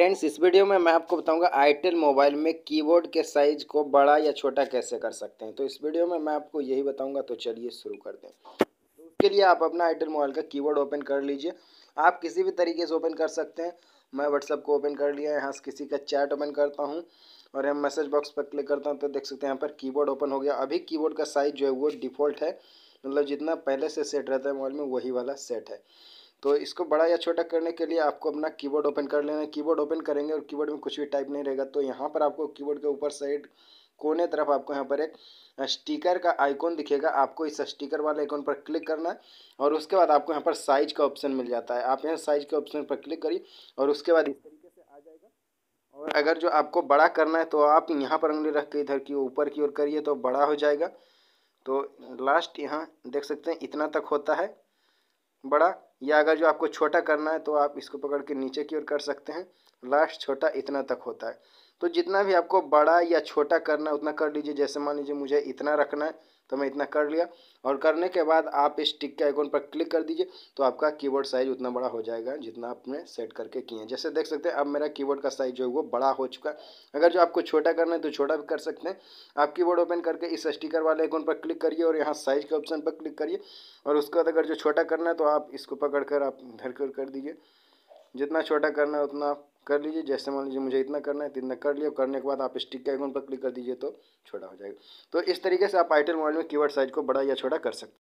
friends इस video में मैं आपको बताऊंगा आईटेल मोबाइल में कीबोर्ड के साइज़ को बड़ा या छोटा कैसे कर सकते हैं तो इस वीडियो में मैं आपको यही बताऊंगा तो चलिए शुरू कर दें तो उसके लिए आप अपना आईटेल मोबाइल का कीबोर्ड ओपन कर लीजिए आप किसी भी तरीके से ओपन कर सकते हैं मैं व्हाट्सअप को ओपन कर लिया यहाँ से किसी का चैट ओपन करता हूँ और यहाँ मैसेज बॉक्स पर क्लिक करता हूँ तो देख सकते हैं यहाँ पर कीबोर्ड ओपन हो गया अभी कीबोर्ड का साइज़ जो है वो डिफ़ॉल्ट है मतलब जितना पहले से सेट रहता है मोबाइल में वही वाला सेट है तो इसको बड़ा या छोटा करने के लिए आपको अपना कीबोर्ड ओपन कर लेना है कीबोर्ड ओपन करेंगे और कीबोर्ड में कुछ भी टाइप नहीं रहेगा तो यहाँ पर आपको कीबोर्ड के ऊपर साइड कोने तरफ आपको यहाँ पर एक स्टिकर का आइकॉन दिखेगा आपको इस स्टिकर वाले आइकॉन पर क्लिक करना है और उसके बाद आपको यहाँ पर साइज का ऑप्शन मिल जाता है आप यहाँ साइज के ऑप्शन पर क्लिक करिए और उसके बाद इस तरीके से आ जाएगा और अगर जो आपको बड़ा करना है तो आप यहाँ पर उंगली रख के इधर की ऊपर की ओर करिए तो बड़ा हो जाएगा तो लास्ट यहाँ देख सकते हैं इतना तक होता है बड़ा या अगर जो आपको छोटा करना है तो आप इसको पकड़ के नीचे की ओर कर सकते हैं लास्ट छोटा इतना तक होता है तो जितना भी आपको बड़ा या छोटा करना है उतना कर लीजिए जैसे मान लीजिए मुझे इतना रखना है तो मैं इतना कर लिया और करने के बाद आप इस टिक के आइकॉन पर क्लिक कर दीजिए तो आपका कीबोर्ड साइज उतना बड़ा हो जाएगा जितना आपने सेट करके किए हैं जैसे देख सकते हैं अब मेरा कीबोर्ड का साइज जो है वो बड़ा हो चुका है अगर जो आपको छोटा करना है तो छोटा भी कर सकते हैं आप कीबोर्ड ओपन करके इस स्टिकर वाले आइकॉन पर क्लिक करिए और यहाँ साइज के ऑप्शन पर क्लिक करिए और उसके बाद अगर जो छोटा करना है तो आप इसको पकड़ कर आप धर कर दीजिए जितना छोटा करना है उतना आप कर लीजिए जैसे मान लीजिए मुझे इतना करना है तो इतना कर लिया करने के बाद आप स्टिक के आइकन पर क्लिक कर दीजिए तो छोटा हो जाएगा तो इस तरीके से आप आइटल मॉडल में कीवर्ड साइज को बड़ा या छोटा कर सकते हैं